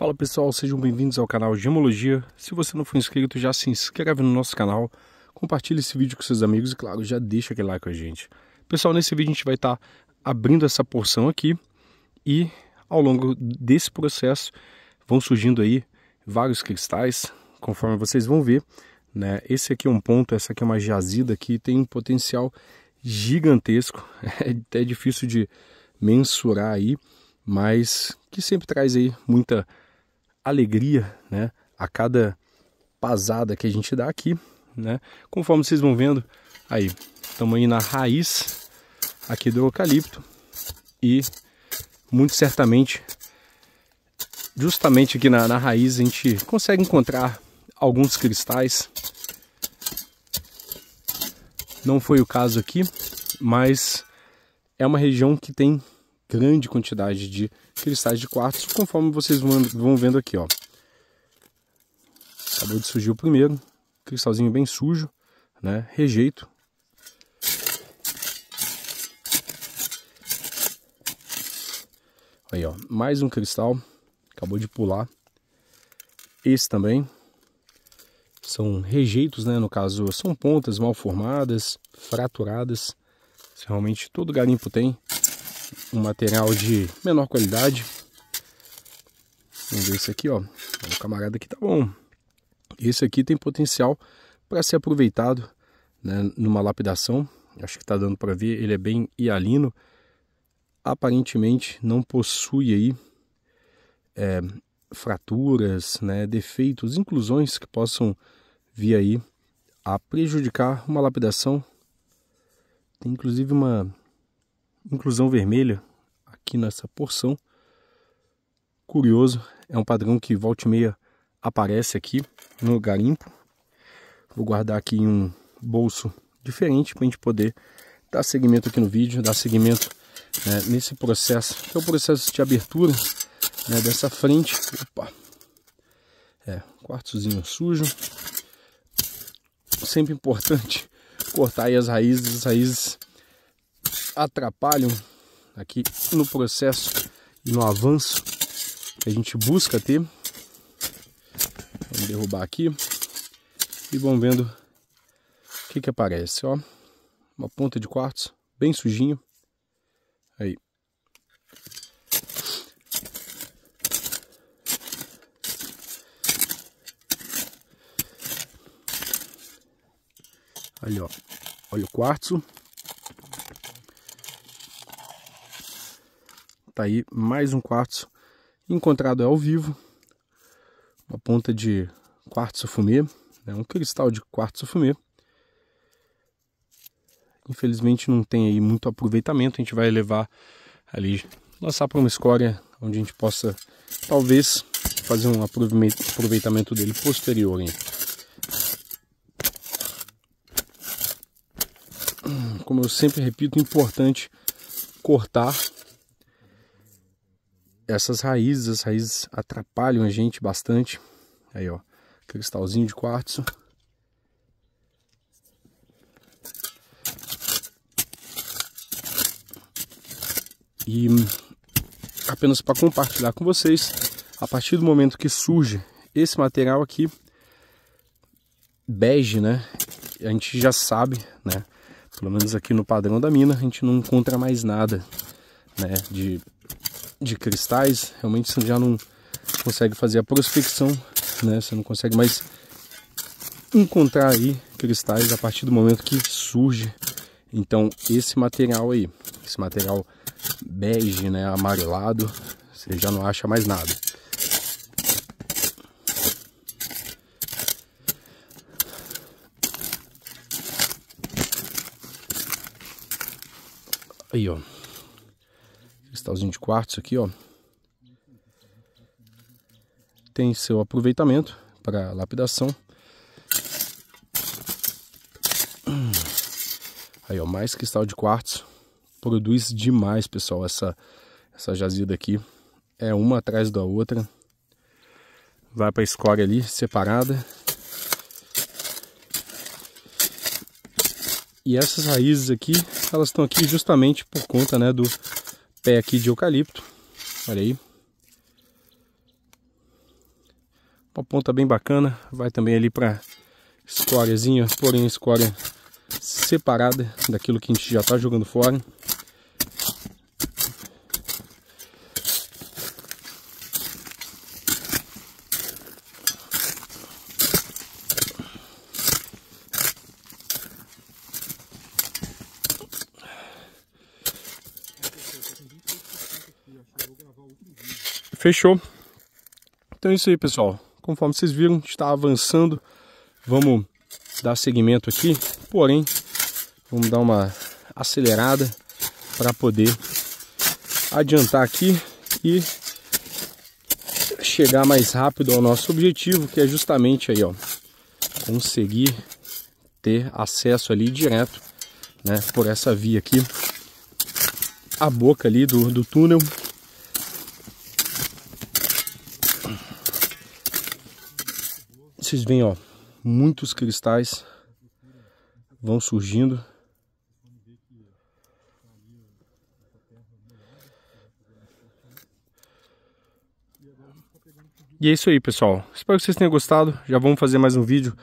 Fala pessoal, sejam bem-vindos ao canal Gemologia. Se você não for inscrito, já se inscreve no nosso canal, compartilhe esse vídeo com seus amigos e, claro, já deixa aquele like com a gente. Pessoal, nesse vídeo a gente vai estar tá abrindo essa porção aqui e ao longo desse processo vão surgindo aí vários cristais, conforme vocês vão ver. Né? Esse aqui é um ponto, essa aqui é uma jazida que tem um potencial gigantesco, é até difícil de mensurar aí, mas que sempre traz aí muita alegria, né? A cada pasada que a gente dá aqui, né? Conforme vocês vão vendo, aí, estamos aí na raiz aqui do eucalipto e muito certamente, justamente aqui na, na raiz, a gente consegue encontrar alguns cristais. Não foi o caso aqui, mas é uma região que tem grande quantidade de cristais de quartzo, conforme vocês vão vendo aqui, ó. Acabou de surgir o primeiro, cristalzinho bem sujo, né? Rejeito. Aí, ó, mais um cristal, acabou de pular. Esse também são rejeitos, né? No caso, são pontas mal formadas, fraturadas. realmente todo garimpo tem um material de menor qualidade. Vamos ver esse aqui, ó. O camarada aqui tá bom. Esse aqui tem potencial para ser aproveitado né, numa lapidação. Acho que tá dando para ver, ele é bem hialino. Aparentemente não possui aí é, fraturas, né, defeitos, inclusões que possam vir aí a prejudicar uma lapidação. Tem inclusive uma inclusão vermelha aqui nessa porção. Curioso, é um padrão que volta e meia aparece aqui no garimpo. Vou guardar aqui em um bolso diferente para a gente poder dar seguimento aqui no vídeo, dar seguimento né, nesse processo, que é o processo de abertura né, dessa frente. Opa! É, quartzozinho sujo. Sempre importante cortar as raízes, as raízes atrapalham aqui no processo e no avanço que a gente busca ter. Vamos derrubar aqui e vão vendo o que que aparece, ó. Uma ponta de quartzo bem sujinho. Aí. Ali, ó. Olha o quartzo. Tá aí mais um quartzo encontrado ao vivo. Uma ponta de quartzo fumê, né? um cristal de quartzo fumê. Infelizmente não tem aí muito aproveitamento, a gente vai levar ali, lançar para uma escória onde a gente possa talvez fazer um aproveitamento dele posterior. Hein? Como eu sempre repito, é importante cortar essas raízes, as raízes atrapalham a gente bastante. Aí, ó, cristalzinho de quartzo. E apenas para compartilhar com vocês, a partir do momento que surge esse material aqui, bege, né? A gente já sabe, né? Pelo menos aqui no padrão da mina, a gente não encontra mais nada, né? De de cristais, realmente você já não consegue fazer a prospecção, né? Você não consegue mais encontrar aí cristais a partir do momento que surge. Então esse material aí, esse material bege, né, amarelado, você já não acha mais nada. Aí, ó cristalzinho de quartzo aqui, ó. Tem seu aproveitamento para lapidação. Aí, ó, mais cristal de quartzo. Produz demais, pessoal, essa, essa jazida aqui. É uma atrás da outra. Vai para a escória ali, separada. E essas raízes aqui, elas estão aqui justamente por conta né, do, pé aqui de eucalipto. Olha aí. Uma ponta bem bacana. Vai também ali para escóriazinha, porém escória separada daquilo que a gente já está jogando fora. fechou. Então é isso aí, pessoal. Conforme vocês viram, está avançando. Vamos dar seguimento aqui, porém, vamos dar uma acelerada para poder adiantar aqui e chegar mais rápido ao nosso objetivo, que é justamente aí, ó, conseguir ter acesso ali direto, né, por essa via aqui, a boca ali do, do túnel vocês veem, ó, muitos cristais vão surgindo. E é isso aí, pessoal. Espero que vocês tenham gostado. Já vamos fazer mais um vídeo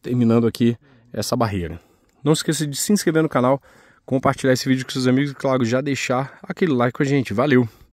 terminando aqui essa barreira. Não se esqueça de se inscrever no canal, compartilhar esse vídeo com seus amigos e, claro, já deixar aquele like com a gente. Valeu!